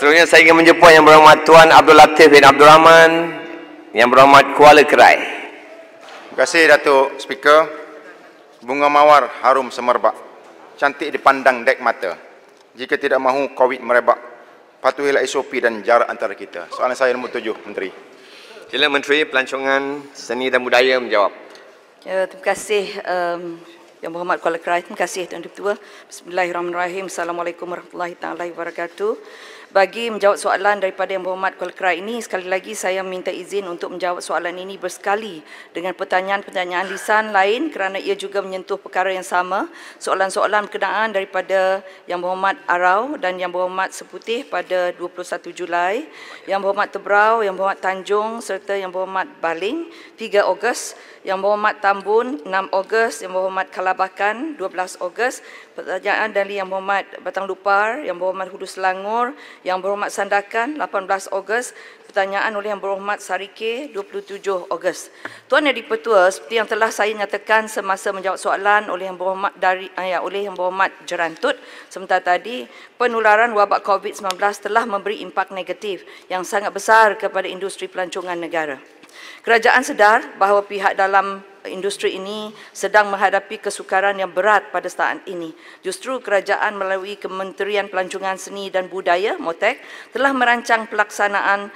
seterusnya saya ingin menjemput yang berhormat Tuan Abdul Latif bin Abdul Rahman yang berhormat Kuala Kerai. Terima kasih Datuk Speaker. Bunga mawar harum semerbak. Cantik dipandang dek mata. Jika tidak mahu COVID merebak, patuhilah SOP dan jarak antara kita. Soalan saya nombor tujuh, Menteri. Sila Menteri Pelancongan Seni dan Budaya menjawab. Ya, terima kasih um, Yang Berhormat Kuala Kerai. Terima kasih Tuan Deputua. Bismillahirrahmanirrahim. Assalamualaikum warahmatullahi taala wabarakatuh bagi menjawab soalan daripada Yang Berhormat Kualkrai ini, sekali lagi saya minta izin untuk menjawab soalan ini bersekali dengan pertanyaan-pertanyaan lisan lain kerana ia juga menyentuh perkara yang sama. Soalan-soalan berkenaan daripada Yang Berhormat Arau dan Yang Berhormat Seputih pada 21 Julai, Yang Berhormat Tebrau, Yang Berhormat Tanjung serta Yang Berhormat Baling 3 Ogos, Yang Berhormat Tambun 6 Ogos, Yang Berhormat Kalabakan 12 Ogos, pertanyaan dari Yang Berhormat Batang Lupar, Yang Berhormat Hulu Selangor, yang Berhormat Sandakan 18 Ogos pertanyaan oleh Yang Berhormat Sarike 27 Ogos Tuan Yang Dipertua seperti yang telah saya nyatakan semasa menjawab soalan oleh Yang Berhormat dari eh, ya, oleh Yang Berhormat Jerantut sementara tadi penularan wabak COVID-19 telah memberi impak negatif yang sangat besar kepada industri pelancongan negara Kerajaan sedar bahawa pihak dalam industri ini sedang menghadapi kesukaran yang berat pada saat ini. Justru kerajaan melalui Kementerian Pelancongan Seni dan Budaya, MOTEC, telah merancang pelaksanaan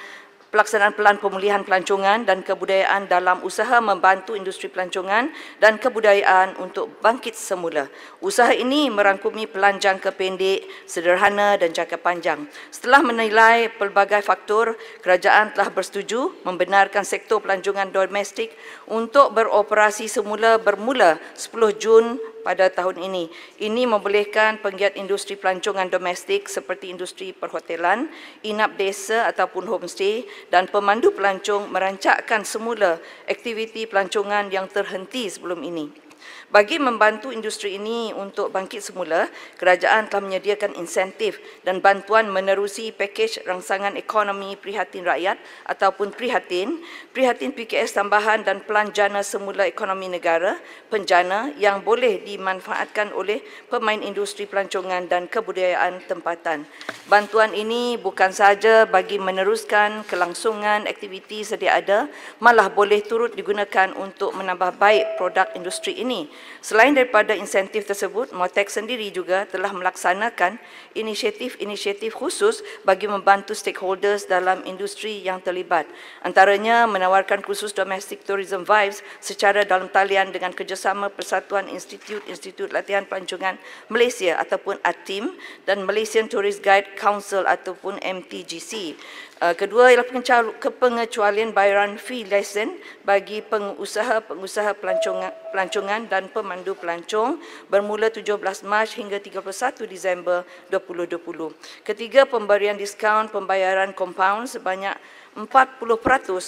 pelaksanaan pelan pemulihan pelancongan dan kebudayaan dalam usaha membantu industri pelancongan dan kebudayaan untuk bangkit semula. Usaha ini merangkumi pelan jangka pendek, sederhana dan jangka panjang. Setelah menilai pelbagai faktor, kerajaan telah bersetuju membenarkan sektor pelancongan domestik untuk beroperasi semula bermula 10 Jun pada tahun ini. Ini membolehkan penggiat industri pelancongan domestik seperti industri perhotelan, inap desa ataupun homestay dan pemandu pelancong merancakkan semula aktiviti pelancongan yang terhenti sebelum ini. Bagi membantu industri ini untuk bangkit semula, kerajaan telah menyediakan insentif dan bantuan menerusi pakej rangsangan ekonomi prihatin rakyat ataupun prihatin, prihatin PKS tambahan dan pelan jana semula ekonomi negara, penjana yang boleh dimanfaatkan oleh pemain industri pelancongan dan kebudayaan tempatan. Bantuan ini bukan sahaja bagi meneruskan kelangsungan aktiviti sedia ada, malah boleh turut digunakan untuk menambah baik produk industri ini. Selain daripada insentif tersebut, Motec sendiri juga telah melaksanakan inisiatif-inisiatif khusus bagi membantu stakeholders dalam industri yang terlibat. Antaranya menawarkan kursus domestic tourism vibes secara dalam talian dengan kerjasama Persatuan Institut-Institut Latihan Pelancongan Malaysia ataupun ATIM dan Malaysian Tourist Guide Council ataupun MTGC. Uh, kedua ialah pengecualian bayaran fee lesen bagi pengusaha-pengusaha pelancongan dan dan pemandu pelancong bermula 17 Mac hingga 31 Disember 2020. Ketiga, pemberian diskaun pembayaran compound sebanyak 40%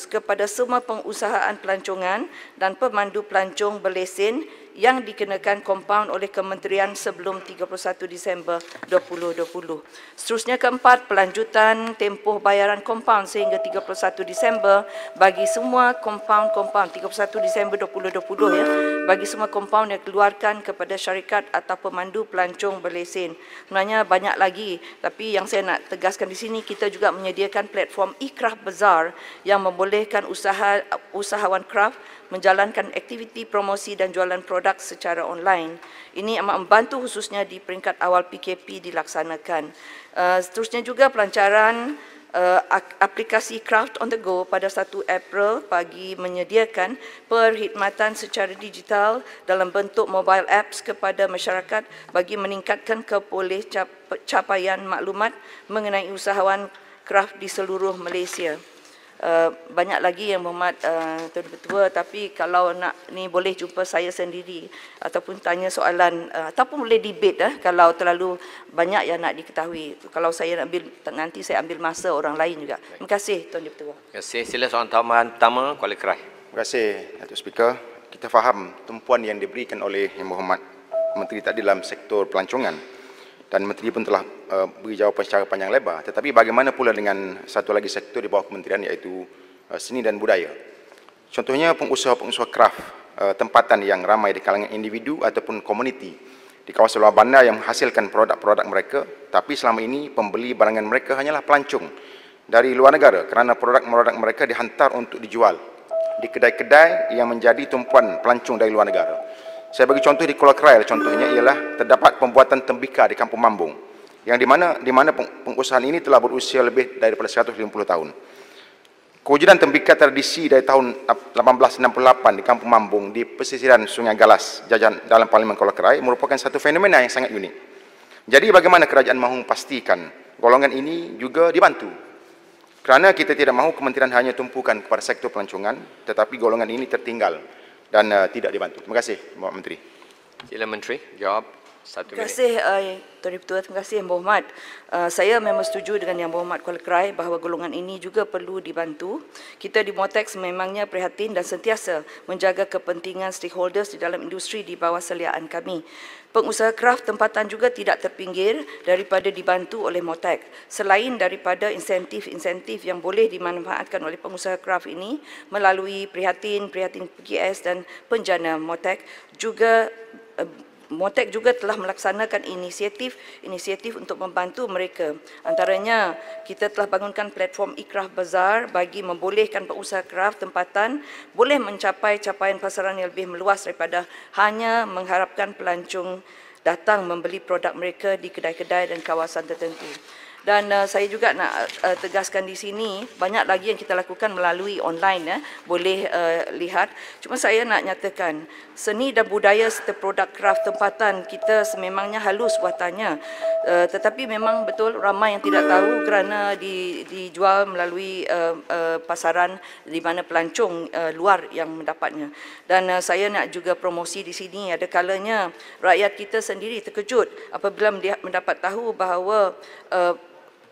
kepada semua pengusahaan pelancongan dan pemandu pelancong berlesen yang dikenakan kompaun oleh kementerian sebelum 31 Disember 2020. Seterusnya keempat, pelanjutan tempoh bayaran kompaun sehingga 31 Disember bagi semua kompaun-kompaun 31 Disember 2020 ya, bagi semua kompaun yang dikeluarkan kepada syarikat atau pemandu pelancong berlesen. Sebenarnya banyak lagi tapi yang saya nak tegaskan di sini kita juga menyediakan platform ikrah berlesen Bazaar yang membolehkan usaha, usahawan craft menjalankan aktiviti promosi dan jualan produk secara online. Ini amat membantu khususnya di peringkat awal PKP dilaksanakan. Eh, seterusnya juga pelancaran eh, aplikasi Craft on the Go pada 1 April pagi menyediakan perkhidmatan secara digital dalam bentuk mobile apps kepada masyarakat bagi meningkatkan kepolehcapaian maklumat mengenai usahawan kraft di seluruh Malaysia. Uh, banyak lagi yang memat uh, eh, tua tapi kalau nak ni boleh jumpa saya sendiri ataupun tanya soalan uh, ataupun boleh debate eh, kalau terlalu banyak yang nak diketahui kalau saya nak ambil nanti saya ambil masa orang lain juga terima kasih tuan tua terima kasih sila soalan tambahan pertama Kuala Kerai terima kasih Datuk Speaker kita faham tumpuan yang diberikan oleh Yang Muhammad Menteri tadi dalam sektor pelancongan dan menteri pun telah uh, beri jawapan secara panjang lebar tetapi bagaimana pula dengan satu lagi sektor di bawah kementerian iaitu uh, seni dan budaya contohnya pengusaha-pengusaha kraf uh, eh, tempatan yang ramai di kalangan individu ataupun komuniti di kawasan luar bandar yang menghasilkan produk-produk mereka tapi selama ini pembeli barangan mereka hanyalah pelancong dari luar negara kerana produk-produk mereka dihantar untuk dijual di kedai-kedai yang menjadi tumpuan pelancong dari luar negara. Saya bagi contoh di Kuala Krail lah contohnya ialah terdapat pembuatan tembika di Kampung Mambung yang di mana di mana pengusahaan ini telah berusia lebih daripada 150 tahun. Kewujudan tembika tradisi dari tahun 1868 di Kampung Mambung di pesisiran Sungai Galas jajan dalam Parlimen Kuala Krai merupakan satu fenomena yang sangat unik. Jadi bagaimana kerajaan mahu pastikan golongan ini juga dibantu? Kerana kita tidak mahu kementerian hanya tumpukan kepada sektor pelancongan tetapi golongan ini tertinggal dan uh, tidak dibantu. Terima kasih, Pak Menteri. Sila Menteri, jawab satu terima kasih, minit. Uh, eh, Tuan Deputua. Terima kasih, Yang Berhormat. Uh, saya memang setuju dengan Yang Berhormat Kuala Kerai bahawa golongan ini juga perlu dibantu. Kita di Motex memangnya prihatin dan sentiasa menjaga kepentingan stakeholders di dalam industri di bawah seliaan kami. Pengusaha kraft tempatan juga tidak terpinggir daripada dibantu oleh Motec. Selain daripada insentif-insentif yang boleh dimanfaatkan oleh pengusaha kraft ini melalui prihatin, prihatin PGS dan penjana Motec juga uh, Motek juga telah melaksanakan inisiatif-inisiatif untuk membantu mereka. Antaranya, kita telah bangunkan platform ikraf Bazar bagi membolehkan pengusaha kraf tempatan boleh mencapai capaian pasaran yang lebih meluas daripada hanya mengharapkan pelancong datang membeli produk mereka di kedai-kedai dan kawasan tertentu dan uh, saya juga nak uh, tegaskan di sini banyak lagi yang kita lakukan melalui online ya eh, boleh uh, lihat cuma saya nak nyatakan seni dan budaya serta produk kraft tempatan kita sememangnya halus buatannya uh, tetapi memang betul ramai yang tidak tahu kerana di dijual melalui uh, uh, pasaran di mana pelancong uh, luar yang mendapatnya dan uh, saya nak juga promosi di sini ada kalanya rakyat kita sendiri terkejut apabila mendapat tahu bahawa uh,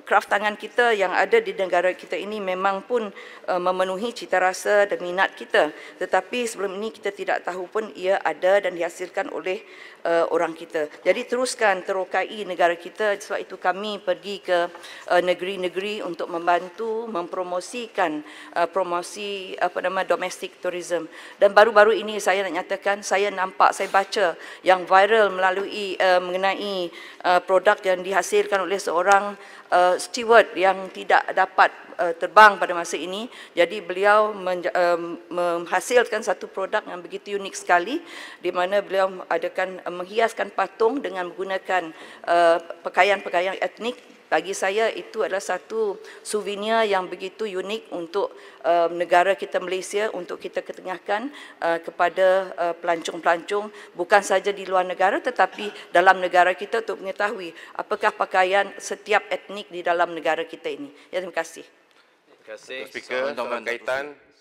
kraft tangan kita yang ada di negara kita ini memang pun uh, memenuhi cita rasa dan minat kita tetapi sebelum ini kita tidak tahu pun ia ada dan dihasilkan oleh uh, orang kita jadi teruskan terokai negara kita sebab itu kami pergi ke uh, negeri-negeri uh, untuk membantu mempromosikan uh, promosi apa nama domestic tourism dan baru-baru ini saya nak nyatakan saya nampak saya baca yang viral melalui uh, mengenai uh, produk yang dihasilkan oleh seorang uh, Eh, steward yang tidak dapat uh, terbang pada masa ini. Jadi beliau menja, uh, menghasilkan satu produk yang begitu unik sekali di mana beliau adakan uh, menghiaskan patung dengan menggunakan pakaian-pakaian uh, etnik bagi saya itu adalah satu souvenir yang begitu unik untuk uh, negara kita Malaysia untuk kita ketengahkan uh, kepada uh, pelancong-pelancong bukan saja di luar negara tetapi dalam negara kita untuk mengetahui apakah pakaian setiap etnik di dalam negara kita ini. Ya, terima kasih. Terima kasih. Terima kasih. Terima kasih. Terima kasih. Terima kasih.